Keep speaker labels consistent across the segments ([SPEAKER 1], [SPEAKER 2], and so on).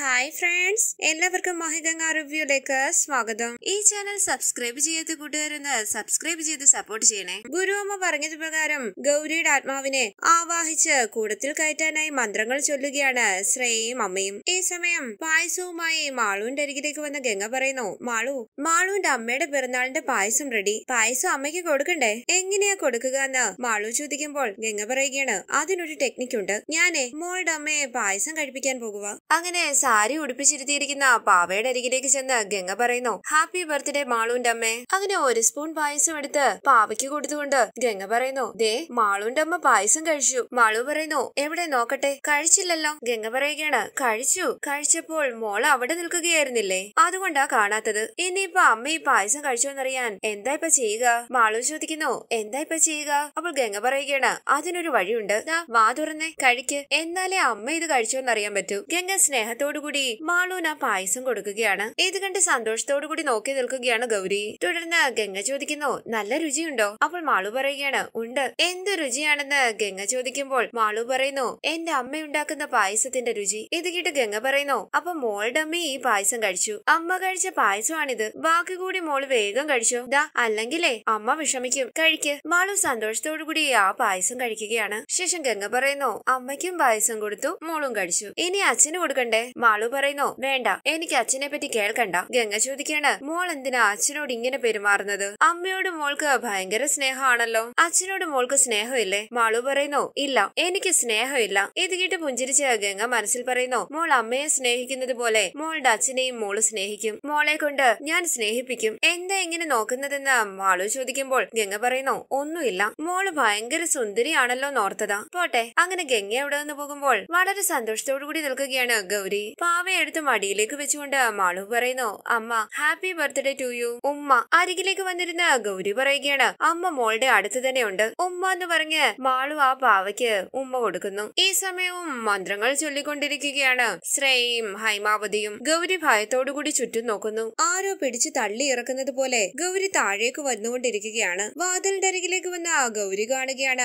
[SPEAKER 1] hi friends എല്ലാവർക്കും മഹിഗംഗ റിവ്യൂലേക്ക് സ്വാഗതം ഈ ചാനൽ സബ്സ്ക്രൈബ് ചെയ്യാത്ത കൂട്ടുകാരെന്ന് സബ്സ്ക്രൈബ് ചെയ്ത് സപ്പോർട്ട് ചെയ്യണേ ഗുരുവമ്മ പറഞ്ഞത് പ്രകാരം ഗൗരിയുടെ ആത്മാവിനെ ആവാഹിച്ച് കൂടത്തിൽ കയറ്റാനായി മന്ത്രങ്ങൾ ചൊല്ലുകയാണ് ശ്രേയയും അമ്മയും ഈ സമയം പായസവുമായി മാളുവിന്റെ അരികിലേക്ക് വന്ന ഗംഗ പറയുന്നു മാളു മാളുവിന്റെ അമ്മയുടെ പിറന്നാളിന്റെ പായസം റെഡി പായസം അമ്മയ്ക്ക് കൊടുക്കണ്ടേ എങ്ങനെയാ കൊടുക്കുക എന്ന് മാളു ചോദിക്കുമ്പോൾ ഗംഗ പറയുകയാണ് അതിനൊരു ടെക്നിക്കുണ്ട് ഞാനേ മോളുടെ അമ്മയെ പായസം കഴിപ്പിക്കാൻ പോകുക അങ്ങനെ സാരി ഉടുപ്പിച്ചിരുത്തിയിരിക്കുന്ന പാവയുടെ അരികിലേക്ക് ചെന്ന് ഗംഗ പറയുന്നു ഹാപ്പി ബർത്ത്ഡേ മാളൂന്റെ അമ്മേ അങ്ങനെ ഒരു സ്പൂൺ പായസം എടുത്ത് പാവയ്ക്ക് കൊടുത്തുകൊണ്ട് ഗംഗ പറയുന്നു ദേ മാളൂന്റെ അമ്മ പായസം കഴിച്ചു മാളു പറയുന്നു എവിടെ നോക്കട്ടെ കഴിച്ചില്ലല്ലോ ഗംഗ പറയുകയാണ് കഴിച്ചു കഴിച്ചപ്പോൾ മോൾ അവിടെ നിൽക്കുകയായിരുന്നില്ലേ അതുകൊണ്ടാ കാണാത്തത് ഇനിയിപ്പോ അമ്മ ഈ പായസം എന്നറിയാൻ എന്താ ഇപ്പൊ ചെയ്യുക മാളു ചോദിക്കുന്നു എന്താ ഇപ്പൊ ചെയ്യുക അപ്പോൾ ഗംഗ പറയുകയാണ് അതിനൊരു വഴിയുണ്ട് വാ തുറന്നേ കഴിക്ക് എന്നാലേ അമ്മ ഇത് എന്നറിയാൻ പറ്റൂ ഗംഗ സ്നേഹത്തോട് കൂടി മാളൂന് ആ പായസം കൊടുക്കുകയാണ് ഇത് കണ്ട് സന്തോഷത്തോടു കൂടി നോക്കി നിൽക്കുകയാണ് ഗൗരി തുടർന്ന് ഗംഗ ചോദിക്കുന്നു നല്ല രുചിയുണ്ടോ അപ്പോൾ മാളു പറയുകയാണ് ഉണ്ട് എന്ത് രുചിയാണെന്ന് ഗംഗ ചോദിക്കുമ്പോൾ മാളു പറയുന്നു എന്റെ അമ്മ ഉണ്ടാക്കുന്ന പായസത്തിന്റെ രുചി ഇത് കേട്ട് ഗംഗ പറയുന്നു അപ്പൊ മോളുടെ അമ്മ ഈ പായസം കഴിച്ചു അമ്മ കഴിച്ച പായസമാണിത് ബാക്കി കൂടി മോള് വേഗം കഴിച്ചു ദാ അല്ലെങ്കിലേ അമ്മ വിഷമിക്കും കഴിക്ക് മാളു സന്തോഷത്തോടു കൂടി ആ പായസം കഴിക്കുകയാണ് ശേഷം ഗംഗ പറയുന്നു അമ്മയ്ക്കും പായസം കൊടുത്തു മോളും കഴിച്ചു ഇനി അച്ഛന് കൊടുക്കണ്ടേ മാളു പറയുന്നു വേണ്ട എനിക്ക് അച്ഛനെ പറ്റി കേൾക്കണ്ട ഗംഗ ചോദിക്കാണ് മോൾ എന്തിനാ അച്ഛനോട് ഇങ്ങനെ പെരുമാറുന്നത് അമ്മയോട് മോൾക്ക് ഭയങ്കര സ്നേഹമാണല്ലോ അച്ഛനോട് മോൾക്ക് സ്നേഹമില്ലേ മാളു പറയുന്നു ഇല്ല എനിക്ക് സ്നേഹമില്ല ഇത് കേട്ട് പുഞ്ചിരിച്ച ഗംഗ മനസ്സിൽ പറയുന്നു മോൾ അമ്മയെ സ്നേഹിക്കുന്നത് പോലെ മോളുടെ അച്ഛനെയും മോള് സ്നേഹിക്കും മോളെ കൊണ്ട് ഞാൻ സ്നേഹിപ്പിക്കും എന്താ ഇങ്ങനെ നോക്കുന്നതെന്ന് മാളു ചോദിക്കുമ്പോൾ ഗംഗ പറയുന്നു ഒന്നുമില്ല മോള് ഭയങ്കര സുന്ദരിയാണല്ലോ നോർത്തതാ പോട്ടെ അങ്ങനെ ഗംഗ എവിടെ നിന്ന് പോകുമ്പോൾ വളരെ സന്തോഷത്തോടു കൂടി നിൽക്കുകയാണ് ഗൗരി പാവയെടുത്ത് മടിയിലേക്ക് വെച്ചുകൊണ്ട് മാളു പറയുന്നു അമ്മ ഹാപ്പി ബർത്ത്ഡേ ടു യു ഉമ്മ അരികിലേക്ക് വന്നിരുന്ന ഗൗരി പറയുകയാണ് അമ്മ മോളുടെ അടുത്ത് തന്നെ ഉണ്ട് ഉമ്മ എന്ന് പറഞ്ഞ് മാളു ആ പാവയ്ക്ക് ഉമ്മ കൊടുക്കുന്നു ഈ സമയവും മന്ത്രങ്ങൾ ചൊല്ലിക്കൊണ്ടിരിക്കുകയാണ് ശ്രേയും ഹൈമാവതിയും ഗൗരി ഭയത്തോടുകൂടി ചുറ്റും നോക്കുന്നു ആരോ പിടിച്ചു തള്ളി ഇറക്കുന്നത് പോലെ ഗൗരി താഴേക്ക് വന്നുകൊണ്ടിരിക്കുകയാണ് വാതിലിന്റെ അരികിലേക്ക് വന്ന ഗൗരി കാണുകയാണ്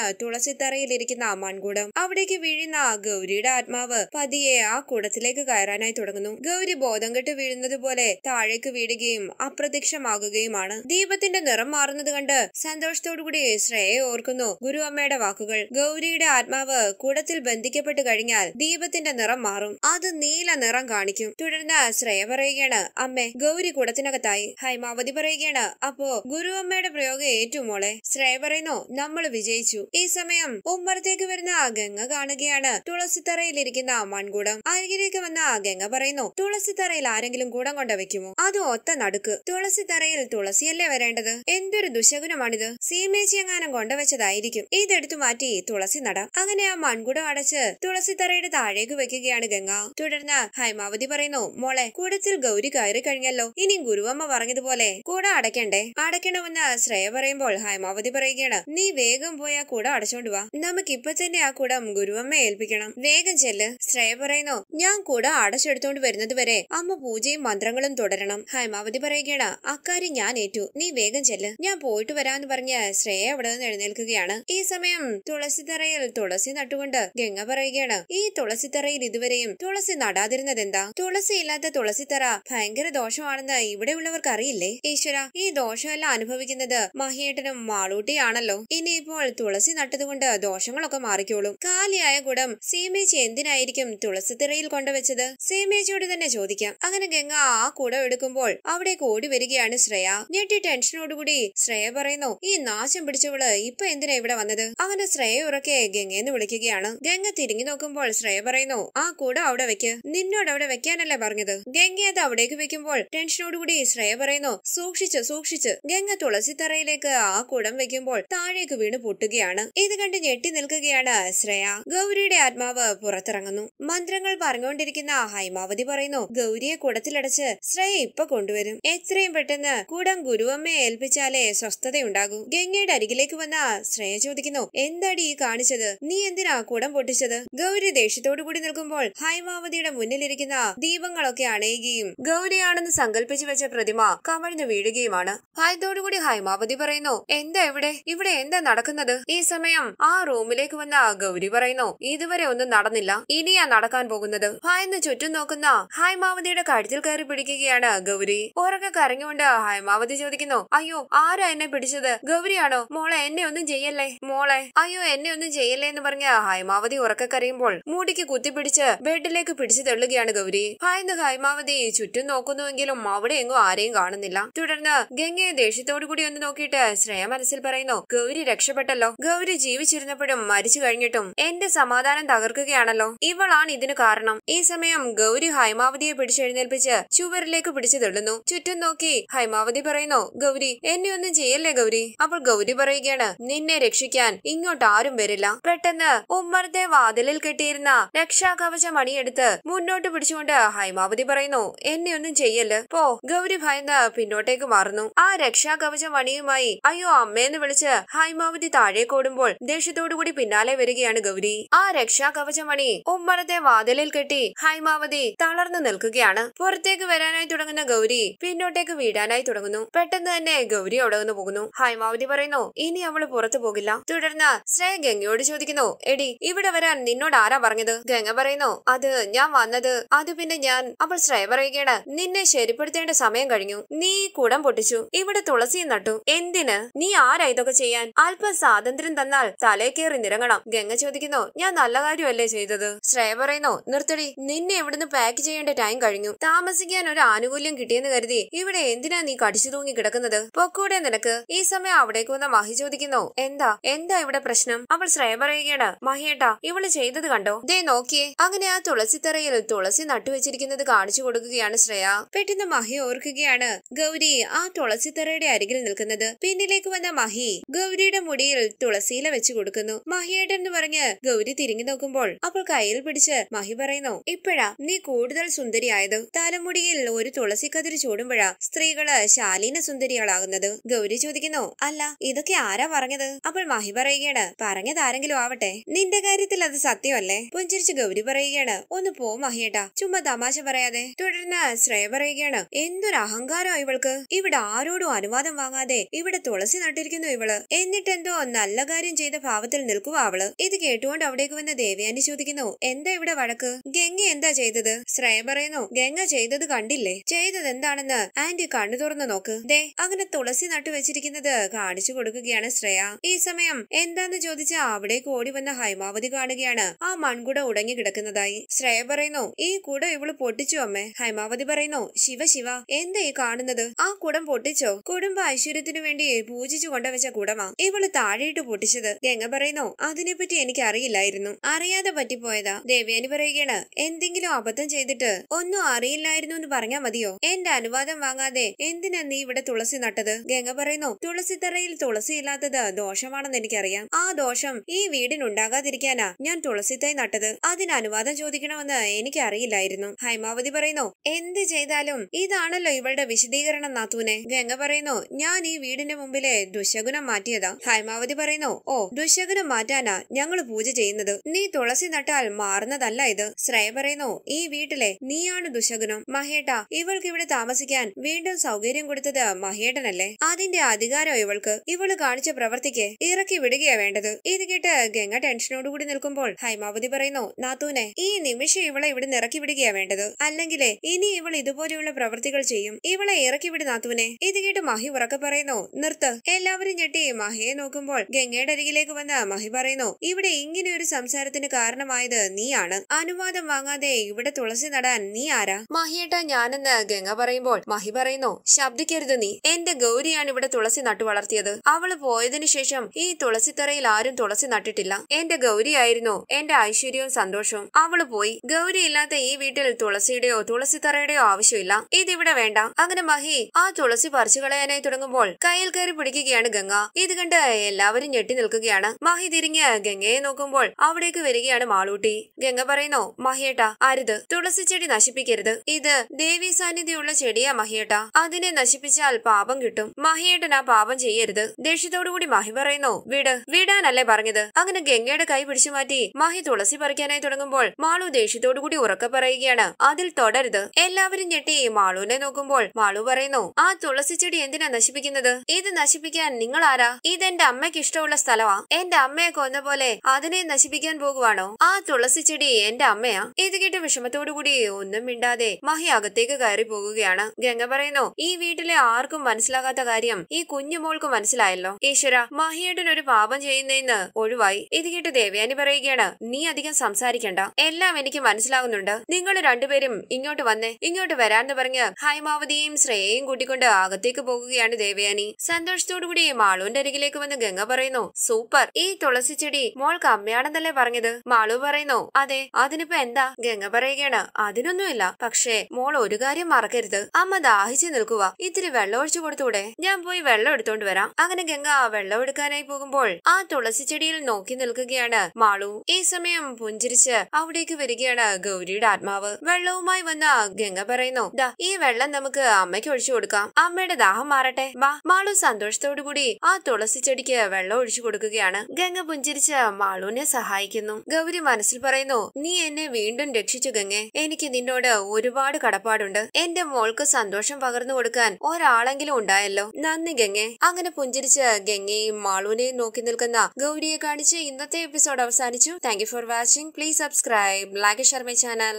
[SPEAKER 1] ഇരിക്കുന്ന അമ്മാൻകൂടം അവിടേക്ക് വീഴുന്ന ഗൗരിയുടെ ആത്മാവ് പതിയെ ആ കൂടത്തിലേക്ക് കയറാനായി തുടങ്ങുന്നു ഗൗരി ബോധം കെട്ട് വീഴുന്നത് പോലെ താഴേക്ക് വീഴുകയും അപ്രത്യക്ഷമാകുകയുമാണ് ദീപത്തിന്റെ നിറം മാറുന്നത് കണ്ട് സന്തോഷത്തോടുകൂടി ശ്രേയെ ഓർക്കുന്നു ഗുരു അമ്മയുടെ വാക്കുകൾ ഗൗരിയുടെ ആത്മാവ് കുടത്തിൽ ബന്ധിക്കപ്പെട്ട് കഴിഞ്ഞാൽ ദീപത്തിന്റെ നിറം മാറും അത് നീല നിറം കാണിക്കും തുടർന്ന് ശ്രേയ പറയുകയാണ് അമ്മേ ഗൗരി കുടത്തിനകത്തായി ഹൈമാവതി പറയുകയാണ് അപ്പോ ഗുരു അമ്മയുടെ പ്രയോഗം ഏറ്റുമോളെ ശ്രേയ പറയുന്നു നമ്മൾ വിജയിച്ചു ഈ സമയം ഉമ്മറത്തേക്ക് വരുന്ന ഗംഗ കാണുകയാണ് തുളസിത്തറയിലിരിക്കുന്ന മൺകുടം അരികിലേക്ക് വന്ന എന്ന് ആ ഗംഗ പറയുന്നു തുളസി തറയിൽ ആരെങ്കിലും കൂടം കൊണ്ടുവെക്കുമോ വെക്കുമോ അത് ഒത്ത നടുക്ക് തുളസി തറയിൽ തുളസിയല്ലേ വരേണ്ടത് എന്തൊരു ദുശകുനമാണിത് സീമേച്ചി എങ്ങാനും കൊണ്ടുവച്ചതായിരിക്കും ഇതെടുത്തു മാറ്റി തുളസി നട അങ്ങനെ ആ മൺകുടം അടച്ച് തുളസി തറയുടെ താഴേക്ക് വെക്കുകയാണ് ഗംഗ തുടർന്ന് ഹൈമാവതി പറയുന്നു മോളെ കൂടത്തിൽ ഗൗരി കയറി കഴിഞ്ഞല്ലോ ഇനി ഗുരുവമ്മ പറഞ്ഞതുപോലെ കൂടെ അടയ്ക്കണ്ടേ അടയ്ക്കണമെന്ന് ശ്രേയ പറയുമ്പോൾ ഹൈമാവതി പറയുകയാണ് നീ വേഗം പോയി ആ കൂടം അടച്ചോണ്ട് വാ നമുക്ക് ഇപ്പൊ തന്നെ ആ കൂടം ഗുരുവമ്മ ഏൽപ്പിക്കണം വേഗം ചെല്ല് ശ്രേയ പറയുന്നു ഞാൻ കൂട നട അടച്ചെടുത്തോണ്ട് വരുന്നത് വരെ അമ്മ പൂജയും മന്ത്രങ്ങളും തുടരണം ഹൈമാവതി പറയുകയാണ് അക്കാര്യം ഞാൻ ഏറ്റു നീ വേഗം ചെല്ല് ഞാൻ പോയിട്ട് വരാന്ന് പറഞ്ഞ ശ്രേയ അവിടെ നിന്ന് എഴുന്നേൽക്കുകയാണ് ഈ സമയം തുളസി തറയിൽ തുളസി നട്ടുകൊണ്ട് ഗംഗ പറയുകയാണ് ഈ തുളസി തറയിൽ ഇതുവരെയും തുളസി നടാതിരുന്നത് എന്താ തുളസി ഇല്ലാത്ത തുളസി തറ ഭയങ്കര ദോഷമാണെന്ന് ഇവിടെയുള്ളവർക്ക് അറിയില്ലേ ഈശ്വര ഈ ദോഷമെല്ലാം അനുഭവിക്കുന്നത് മഹിയേട്ടനും മാളൂട്ടിയാണല്ലോ ഇനിയിപ്പോൾ തുളസി നട്ടതുകൊണ്ട് ദോഷങ്ങളൊക്കെ മാറിക്കോളും കാലിയായ ഗുണം സീമേച്ചി എന്തിനായിരിക്കും തിറയിൽ കൊണ്ടുവച്ചത് ചോദിച്ചത് സീമേജിയോട് തന്നെ ചോദിക്കാം അങ്ങനെ ഗംഗ ആ കുടം എടുക്കുമ്പോൾ അവിടേക്ക് ഓടി വരികയാണ് ശ്രേയ ഞെട്ടി ടെൻഷനോടുകൂടി ശ്രേയ പറയുന്നു ഈ നാശം പിടിച്ചവള് ഇപ്പൊ എന്തിനാ ഇവിടെ വന്നത് അങ്ങനെ ശ്രേയ ഉറക്കെ ഗംഗയെന്ന് വിളിക്കുകയാണ് ഗംഗ തിരിഞ്ഞു നോക്കുമ്പോൾ ശ്രേയ പറയുന്നു ആ കുടം അവിടെ വെക്ക് നിന്നോട് അവിടെ വെക്കാനല്ലേ പറഞ്ഞത് ഗംഗ അത് അവിടേക്ക് വെക്കുമ്പോൾ ടെൻഷനോടുകൂടി ശ്രേയ പറയുന്നു സൂക്ഷിച്ച് സൂക്ഷിച്ച് ഗംഗ തുളസിത്തറയിലേക്ക് ആ കുടം വെക്കുമ്പോൾ താഴേക്ക് വീണ് പൊട്ടുകയാണ് ഇത് കണ്ട് ഞെട്ടി നിൽക്കുകയാണ് ശ്രേയ ഗൗരിയുടെ ആത്മാവ് പുറത്തിറങ്ങുന്നു മന്ത്രങ്ങൾ പറഞ്ഞുകൊണ്ടിരിക്കുന്ന നിൽക്കുന്ന ഹൈമാവതി പറയുന്നു ഗൗരിയെ കുടത്തിലടച്ച് ശ്രേയ ഇപ്പൊ കൊണ്ടുവരും എത്രയും പെട്ടെന്ന് കൂടം ഗുരുവമ്മയെ ഏൽപ്പിച്ചാലേ സ്വസ്ഥതയുണ്ടാകൂ ഗംഗയുടെ അരികിലേക്ക് വന്ന ശ്രേയ ചോദിക്കുന്നു എന്താടി ഈ കാണിച്ചത് നീ എന്തിനാ കൂടം പൊട്ടിച്ചത് ഗൗരി ദേഷ്യത്തോടു കൂടി നിൽക്കുമ്പോൾ ഹൈമാവതിയുടെ മുന്നിലിരിക്കുന്ന ദീപങ്ങളൊക്കെ അണയുകയും ഗൗരിയാണെന്ന് സങ്കല്പിച്ചു വെച്ച പ്രതിമ കവഴ്ന്നു വീഴുകയുമാണ് ഭയത്തോടുകൂടി ഹൈമാവതി പറയുന്നു എന്താ ഇവിടെ ഇവിടെ എന്താ നടക്കുന്നത് ഈ സമയം ആ റൂമിലേക്ക് വന്ന ഗൗരി പറയുന്നു ഇതുവരെ ഒന്നും നടന്നില്ല ഇനിയാ നടക്കാൻ പോകുന്നത് ഭയന്ന് ഒന്ന് ചുറ്റും നോക്കുന്ന ഹൈമാവതിയുടെ കഴുത്തിൽ കയറി പിടിക്കുകയാണ് ഗൗരി ഉറക്കെ കരഞ്ഞുകൊണ്ട് ഹൈമാവതി ചോദിക്കുന്നു അയ്യോ ആരാ എന്നെ പിടിച്ചത് ഗൗരിയാണോ മോളെ എന്നെ ഒന്നും ചെയ്യല്ലേ മോളെ അയ്യോ എന്നെ ഒന്നും ചെയ്യല്ലേ എന്ന് പറഞ്ഞ ഹൈമാവതി ഉറക്കെ കരയുമ്പോൾ മൂടിക്ക് കുത്തിപ്പിടിച്ച് ബെഡിലേക്ക് പിടിച്ചു തള്ളുകയാണ് ഗൗരി ഭയന്ന് ഹൈമാവതി ചുറ്റും നോക്കുന്നുവെങ്കിലും അവിടെ എങ്ങോ ആരെയും കാണുന്നില്ല തുടർന്ന് ഗംഗയെ ദേഷ്യത്തോടു കൂടി ഒന്ന് നോക്കിയിട്ട് ശ്രേയ മനസ്സിൽ പറയുന്നു ഗൗരി രക്ഷപ്പെട്ടല്ലോ ഗൗരി ജീവിച്ചിരുന്നപ്പോഴും മരിച്ചു കഴിഞ്ഞിട്ടും എന്റെ സമാധാനം തകർക്കുകയാണല്ലോ ഇവളാണ് ഇതിന് കാരണം ഈ സമയം സമയം ഗൗരി ഹൈമാവതിയെ പിടിച്ചെഴുന്നേൽപ്പിച്ച് ചുവരിലേക്ക് പിടിച്ചു തള്ളുന്നു ചുറ്റും നോക്കി ഹൈമാവതി പറയുന്നു ഗൗരി എന്നെ ഒന്നും ചെയ്യല്ലേ ഗൗരി അപ്പോൾ ഗൗരി പറയുകയാണ് നിന്നെ രക്ഷിക്കാൻ ഇങ്ങോട്ട് ആരും വരില്ല പെട്ടെന്ന് ഉമ്മറത്തെ വാതിലിൽ കെട്ടിയിരുന്ന രക്ഷാകവചം അണിയെടുത്ത് മുന്നോട്ട് പിടിച്ചുകൊണ്ട് ഹൈമാവതി പറയുന്നു എന്നെ ഒന്നും ചെയ്യല് പോ ഗൗരി ഭയന്ന് പിന്നോട്ടേക്ക് മാറുന്നു ആ രക്ഷാകവചം അണിയുമായി അയ്യോ അമ്മയെന്ന് വിളിച്ച് ഹൈമാവതി താഴേക്കോടുമ്പോൾ ദേഷ്യത്തോടുകൂടി പിന്നാലെ വരികയാണ് ഗൗരി ആ രക്ഷാകവചമണി ഉമ്മറത്തെ വാതിലിൽ കെട്ടി ഹൈ നൈമാവതി തളർന്നു നിൽക്കുകയാണ് പുറത്തേക്ക് വരാനായി തുടങ്ങുന്ന ഗൗരി പിന്നോട്ടേക്ക് വീടാനായി തുടങ്ങുന്നു പെട്ടെന്ന് തന്നെ ഗൗരി അവിടെ നിന്ന് പോകുന്നു ഹൈമാവതി പറയുന്നു ഇനി അവള് പുറത്തു പോകില്ല തുടർന്ന് ശ്രേയ ഗംഗയോട് ചോദിക്കുന്നു എടി ഇവിടെ വരാൻ നിന്നോട് ആരാ പറഞ്ഞത് ഗംഗ പറയുന്നു അത് ഞാൻ വന്നത് അത് പിന്നെ ഞാൻ അപ്പോൾ ശ്രേയ പറയുകയാണ് നിന്നെ ശരിപ്പെടുത്തേണ്ട സമയം കഴിഞ്ഞു നീ കുടം പൊട്ടിച്ചു ഇവിടെ തുളസി നട്ടു എന്തിന് നീ ആരാ ഇതൊക്കെ ചെയ്യാൻ അല്പം സ്വാതന്ത്ര്യം തന്നാൽ തലേ നിരങ്ങണം ഗംഗ ചോദിക്കുന്നു ഞാൻ നല്ല കാര്യമല്ലേ ചെയ്തത് ശ്രേയ പറയുന്നു നിർത്തടി നിന്നെ പിന്നെ ഇവിടുന്ന് പാക്ക് ചെയ്യേണ്ട ടൈം കഴിഞ്ഞു താമസിക്കാൻ ഒരു ആനുകൂല്യം കിട്ടിയെന്ന് കരുതി ഇവിടെ എന്തിനാ നീ കടിച്ചു തൂങ്ങി കിടക്കുന്നത് പൊക്കൂടെ നിനക്ക് ഈ സമയം അവിടേക്ക് വന്ന മഹി ചോദിക്കുന്നു എന്താ എന്താ ഇവിടെ പ്രശ്നം അവൾ ശ്രേയ പറയുകയാണ് മഹിയേട്ടാ ഇവള് ചെയ്തത് കണ്ടോ ദേ നോക്കിയേ അങ്ങനെ ആ തറയിൽ തുളസി നട്ടുവെച്ചിരിക്കുന്നത് കാണിച്ചു കൊടുക്കുകയാണ് ശ്രേയ പെട്ടെന്ന് മഹി ഓർക്കുകയാണ് ഗൗരി ആ തുളസിത്തറയുടെ അരികിൽ നിൽക്കുന്നത് പിന്നിലേക്ക് വന്ന മഹി ഗൗരിയുടെ മുടിയിൽ തുളസിയില വെച്ചു കൊടുക്കുന്നു മഹിയേട്ടൻ എന്ന് പറഞ്ഞ് ഗൗരി തിരിഞ്ഞു നോക്കുമ്പോൾ അപ്പോൾ കയ്യിൽ പിടിച്ച് മഹി പറയുന്നു ഇപ്പൊ ഇപ്പോഴാ നീ കൂടുതൽ സുന്ദരിയായത് തലമുടിയിൽ ഒരു തുളസി കതിര് ചൂടുമ്പോഴാ സ്ത്രീകള് ശാലീന സുന്ദരികളാകുന്നത് ഗൗരി ചോദിക്കുന്നു അല്ല ഇതൊക്കെ ആരാ പറഞ്ഞത് അപ്പോൾ മഹി പറയുകയാണ് പറഞ്ഞത് ആരെങ്കിലും ആവട്ടെ നിന്റെ കാര്യത്തിൽ അത് സത്യമല്ലേ പുഞ്ചിരിച്ച് ഗൗരി പറയുകയാണ് ഒന്ന് പോ മഹിയേട്ടാ ചുമ്മാ തമാശ പറയാതെ തുടർന്ന് ശ്രേയ പറയുകയാണ് എന്തൊരു അഹങ്കാരോ ഇവൾക്ക് ഇവിടെ ആരോടും അനുവാദം വാങ്ങാതെ ഇവിടെ തുളസി നട്ടിരിക്കുന്നു ഇവള് എന്നിട്ടെന്തോ നല്ല കാര്യം ചെയ്ത ഭാവത്തിൽ നിൽക്കുവാ അവള് ഇത് കേട്ടുകൊണ്ട് അവിടേക്ക് വന്ന ദേവയാനി ചോദിക്കുന്നു എന്താ ഇവിടെ വഴക്ക് ഗംഗ എന്താ ചെയ്തത് ശ്രേയ പറയുന്നു ഗംഗ ചെയ്തത് കണ്ടില്ലേ ചെയ്തത് എന്താണെന്ന് ആന്റി കണ്ണു തുറന്നു നോക്ക് ദേ അങ്ങനെ തുളസി നട്ടു വെച്ചിരിക്കുന്നത് കാണിച്ചു കൊടുക്കുകയാണ് ശ്രേയ ഈ സമയം എന്താന്ന് ചോദിച്ച അവിടേക്ക് ഓടി വന്ന ഹൈമാവതി കാണുകയാണ് ആ മൺകുട ഉടങ്ങി കിടക്കുന്നതായി ശ്രേയ പറയുന്നു ഈ കുട ഇവള് പൊട്ടിച്ചു അമ്മേ ഹൈമാവതി പറയുന്നു ശിവ ശിവ എന്താ ഈ കാണുന്നത് ആ കുടം പൊട്ടിച്ചോ കുടുംബ ഐശ്വര്യത്തിനു വേണ്ടി പൂജിച്ചു കൊണ്ടുവച്ച കുടമാ ഇവള് താഴെയിട്ട് പൊട്ടിച്ചത് ഗംഗ പറയുന്നു അതിനെപ്പറ്റി എനിക്ക് അറിയില്ലായിരുന്നു അറിയാതെ പറ്റിപ്പോയതാ ദേവ്യാനി പറയുകയാണ് എന്ത് എന്തെങ്കിലും അബദ്ധം ചെയ്തിട്ട് ഒന്നും അറിയില്ലായിരുന്നു എന്ന് പറഞ്ഞാ മതിയോ എന്റെ അനുവാദം വാങ്ങാതെ എന്തിനാ നീ ഇവിടെ തുളസി നട്ടത് ഗംഗ പറയുന്നു തുളസിത്തറയിൽ തുളസി ഇല്ലാത്തത് ദോഷമാണെന്ന് എനിക്കറിയാം ആ ദോഷം ഈ വീടിനുണ്ടാകാതിരിക്കാനാ ഞാൻ തുളസിത്തൈ നട്ടത് അതിന് അനുവാദം ചോദിക്കണമെന്ന് എനിക്കറിയില്ലായിരുന്നു ഹൈമാവതി പറയുന്നു എന്ത് ചെയ്താലും ഇതാണല്ലോ ഇവളുടെ വിശദീകരണം നാത്തൂനെ ഗംഗ പറയുന്നു ഞാൻ ഈ വീടിന്റെ മുമ്പിലെ ദുശകുനം മാറ്റിയതാ ഹൈമാവതി പറയുന്നു ഓ ദുശകുനം മാറ്റാനാ ഞങ്ങൾ പൂജ ചെയ്യുന്നത് നീ തുളസി നട്ടാൽ മാറുന്നതല്ല ഇത് ശ്രേയ പറയുന്നു പറയുന്നു ഈ വീട്ടിലെ നീയാണ് ദുശകുനം മഹേട്ട ഇവൾക്ക് ഇവിടെ താമസിക്കാൻ വീണ്ടും സൗകര്യം കൊടുത്തത് മഹേട്ടനല്ലേ അതിന്റെ അധികാരം ഇവൾക്ക് ഇവള് കാണിച്ച പ്രവർത്തിക്ക് ഇറക്കി വിടുകയാ വേണ്ടത് ഇത് കേട്ട് ഗംഗ കൂടി നിൽക്കുമ്പോൾ ഹൈമാവതി പറയുന്നു നാത്തൂനെ ഈ നിമിഷം ഇവളെ ഇവിടെ ഇറക്കി വിടുകയാ വേണ്ടത് അല്ലെങ്കിലേ ഇനി ഇവൾ ഇതുപോലെയുള്ള പ്രവർത്തികൾ ചെയ്യും ഇവളെ ഇറക്കി വിട് നാത്തൂനെ ഇത് കേട്ട് മഹി ഉറക്കെ പറയുന്നു നിർത്ത് എല്ലാവരും ഞെട്ടി മഹിയെ നോക്കുമ്പോൾ ഗംഗയുടെ അരികിലേക്ക് വന്ന് മഹി പറയുന്നു ഇവിടെ ഇങ്ങനെ ഒരു സംസാരത്തിന് കാരണമായത് നീയാണ് അനുവാദം വാങ്ങാതെ പിന്നെ ഇവിടെ തുളസി നടാൻ നീ ആരാ മഹിയേട്ട ഞാനെന്ന് ഗംഗ പറയുമ്പോൾ മഹി പറയുന്നു ശബ്ദിക്കരുത് നീ എന്റെ ഗൗരിയാണ് ഇവിടെ തുളസി നട്ടു വളർത്തിയത് അവള് പോയതിനു ശേഷം ഈ തുളസിത്തറയിൽ ആരും തുളസി നട്ടിട്ടില്ല എന്റെ ഗൗരിയായിരുന്നു എന്റെ ഐശ്വര്യവും സന്തോഷവും അവള് പോയി ഗൗരി ഇല്ലാത്ത ഈ വീട്ടിൽ തുളസിയുടെയോ തുളസിത്തറയുടെയോ ആവശ്യമില്ല ഇതിവിടെ വേണ്ട അങ്ങനെ മഹി ആ തുളസി പറിച്ചു കളയാനായി തുടങ്ങുമ്പോൾ കയ്യിൽ കയറി പിടിക്കുകയാണ് ഗംഗ ഇത് കണ്ട് എല്ലാവരും ഞെട്ടി നിൽക്കുകയാണ് മഹി തിരിഞ്ഞ് ഗംഗയെ നോക്കുമ്പോൾ അവിടേക്ക് വരികയാണ് മാളൂട്ടി ഗംഗ പറയുന്നു മഹിയേട്ടാ അരുത് തുളസി ചെടി നശിപ്പിക്കരുത് ഇത് ദേവി സാന്നിധ്യമുള്ള ചെടിയാ മഹിയേട്ട അതിനെ നശിപ്പിച്ചാൽ പാപം കിട്ടും മഹിയേട്ടൻ ആ പാപം ചെയ്യരുത് ദേഷ്യത്തോടുകൂടി മഹി പറയുന്നു വിട് വിടാനല്ലേ പറഞ്ഞത് അങ്ങനെ ഗംഗയുടെ കൈ പിടിച്ചു മാറ്റി മഹി തുളസി പറിക്കാനായി തുടങ്ങുമ്പോൾ മാളു ദേഷ്യത്തോടുകൂടി ഉറക്കെ പറയുകയാണ് അതിൽ തുടരുത് എല്ലാവരും ഞെട്ടി മാളുവിനെ നോക്കുമ്പോൾ മാളു പറയുന്നു ആ തുളസി ചെടി എന്തിനാ നശിപ്പിക്കുന്നത് ഇത് നശിപ്പിക്കാൻ നിങ്ങൾ ആരാ ഇത് എന്റെ അമ്മയ്ക്ക് ഇഷ്ടമുള്ള സ്ഥലമാ എന്റെ അമ്മയെ കൊന്ന പോലെ അതിനെ നശിപ്പിക്കാൻ പോകുവാണോ ആ തുളസി ചെടി എന്റെ അമ്മയാ ഇത് കേട്ട് വിഷമത്തോടുകൂടി ഒന്നും മിണ്ടാതെ മഹി അകത്തേക്ക് കയറി പോകുകയാണ് ഗംഗ പറയുന്നു ഈ വീട്ടിലെ ആർക്കും മനസ്സിലാകാത്ത കാര്യം ഈ കുഞ്ഞുമോൾക്ക് മനസ്സിലായല്ലോ ഈശ്വര മഹിയേട്ടൻ ഒരു പാപം ചെയ്യുന്നതെന്ന് ഒഴിവായി ഇത് കേട്ട് ദേവയാനി പറയുകയാണ് നീ അധികം സംസാരിക്കണ്ട എല്ലാം എനിക്ക് മനസ്സിലാകുന്നുണ്ട് നിങ്ങൾ രണ്ടുപേരും ഇങ്ങോട്ട് വന്നേ ഇങ്ങോട്ട് വരാന്ന് പറഞ്ഞ് ഹൈമാവതിയെയും ശ്രേയയും കൂട്ടിക്കൊണ്ട് അകത്തേക്ക് പോകുകയാണ് ദേവയാനി സന്തോഷത്തോടുകൂടി മാളുവിന്റെ അരികിലേക്ക് വന്ന് ഗംഗ പറയുന്നു സൂപ്പർ ഈ തുളസി ചെടി മോൾക്ക് അമ്മയാണെന്നല്ലേ പറഞ്ഞത് മാളു പറയുന്നു അതെ അതിനിപ്പോ എന്താ രംഗ പറയുകയാണ് അതിനൊന്നുമില്ല പക്ഷേ മോൾ ഒരു കാര്യം മറക്കരുത് അമ്മ ദാഹിച്ചു നിൽക്കുക ഇത്തിരി വെള്ളം ഒഴിച്ചു കൊടുത്തൂടെ ഞാൻ പോയി വെള്ളം എടുത്തോണ്ട് വരാം അങ്ങനെ ഗംഗ ആ വെള്ളം എടുക്കാനായി പോകുമ്പോൾ ആ തുളസി ചെടിയിൽ നോക്കി നിൽക്കുകയാണ് മാളു ഈ സമയം പുഞ്ചിരിച്ച് അവിടേക്ക് വരികയാണ് ഗൗരിയുടെ ആത്മാവ് വെള്ളവുമായി വന്ന ഗംഗ പറയുന്നു ദാ ഈ വെള്ളം നമുക്ക് അമ്മയ്ക്ക് ഒഴിച്ചു കൊടുക്കാം അമ്മയുടെ ദാഹം മാറട്ടെ വാ മാളു സന്തോഷത്തോടു കൂടി ആ തുളസി ചെടിക്ക് വെള്ളം ഒഴിച്ചു കൊടുക്കുകയാണ് ഗംഗ പുഞ്ചിരിച്ച് മാളുവിനെ സഹായിക്കുന്നു ഗൗരി മനസ്സിൽ പറയുന്നു നീ എന്നെ വീണ്ടും രക്ഷിച്ചു ഗംഗെ എനിക്ക് നിന്നോട് ഒരുപാട് കടപ്പാടുണ്ട് എന്റെ മോൾക്ക് സന്തോഷം പകർന്നു കൊടുക്കാൻ ഒരാളെങ്കിലും ഉണ്ടായല്ലോ നന്ദി ഗംഗെ അങ്ങനെ പുഞ്ചിരിച്ച് ഗംഗയും മാളൂനെയും നോക്കി നിൽക്കുന്ന ഗൗരിയെ കാണിച്ച് ഇന്നത്തെ എപ്പിസോഡ് അവസാനിച്ചു thank for watching please subscribe Lagesh Sharma channel